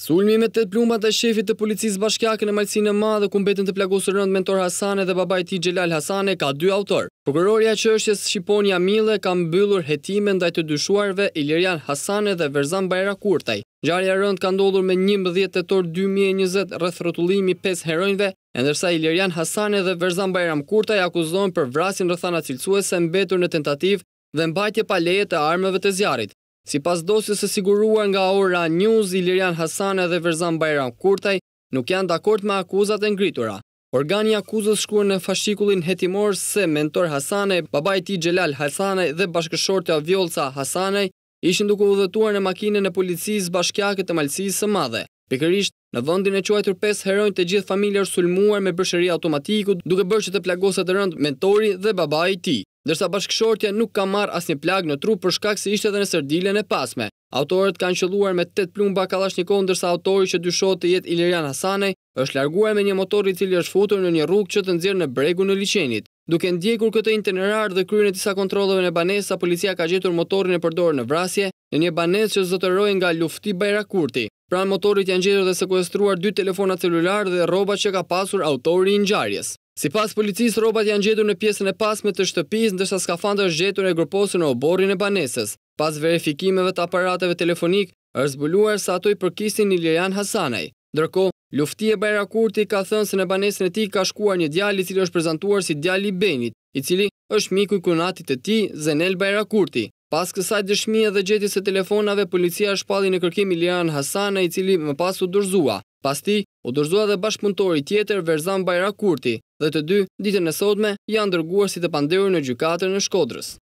Sulmi me të plumbat e shefit të policisë bashkjake në malsinë ma dhe kumbetin të plagosë rënd mentor Hasane dhe babaj ti Gjelal Hasane ka dy autor. Prokurorja që është jesë Shqiponia Mille ka mbyllur hetime ndaj të dyshuarve Ilirian Hasane dhe Verzan Bajra Kurtaj. Gjarja rënd ka ndodhur me 11 të torë 2020 rëthrotullimi 5 herojnve, endërsa Ilirian Hasane dhe Verzan Bajram Kurtaj akuzdojnë për vrasin rëthana cilësuese mbetur në tentativ dhe mbajtje paleje të armëve të zjarit. Si pas dosjes e siguruar nga Ora News, Ilirian Hasane dhe Verzan Bajram Kurtaj nuk janë dakord me akuzat e ngritura. Organi akuzës shkuar në fashikullin hetimor se mentor Hasane, baba i tij Xhelal Hasane dhe bashkëshortja Vjollca Hasane ishin duke udhëtuar në makinën e policisë bashkiake të Malësisë së Madhe. Pikërisht në vendin e quajtur 5 herojnë të gjithë familjar sulmuar me bërshëri automatikut, duke bërë që të të rënd mentori dhe babai i tij dërsa bashkëshortja nuk ka marrë asnjë plagë në trup për shkak se ishte edhe në sërdilën e pasme. Autorët kanë qelluar me 8 plumba Kalashnikov ndërsa autori që dyshohet të jetë Ilirian Hasanaj është larguar me një motor i cili është futur në një rrugë që të nxjerr në bregun në Liçenit. Duke ndjekur këtë itinerar dhe kryer disa kontrolove në banesa, policia ka gjetur motorin e përdorur në vrasje në një banesë që zotëroi nga Lufti Bajrakurti. Pra motorit janë gjetur dhe sekuestruar dy telefona celular dhe rrobat që ka pasur autori i ngjarjes. Si pas policis, robat janë gjetur në pjesën e pasme të shtëpiz, ndërsa skafandë është gjetur e gruposën e oborin e banesës. Pas verifikimeve të aparateve telefonik, është zbuluar sa ato i përkisin një Lirian Hasanaj. Ndërko, lufti e Bajrakurti ka thënë se në banesën e ti ka shkuar një djali cilë është prezentuar si djali Benit, i cili është miku i kunatit e ti, Zenel Bajrakurti. Pas kësaj dëshmija dhe gjetjes e telefonave, policia është pali në kërkim Ilian Hasana i cili më pas u dërzua. Pas ti, u dërzua dhe bashkëpuntori tjetër Verzan Bajrakurti, Dhe të dy ditën e sotme janë dërguar si të pandehur në gjykatën e Shkodrës.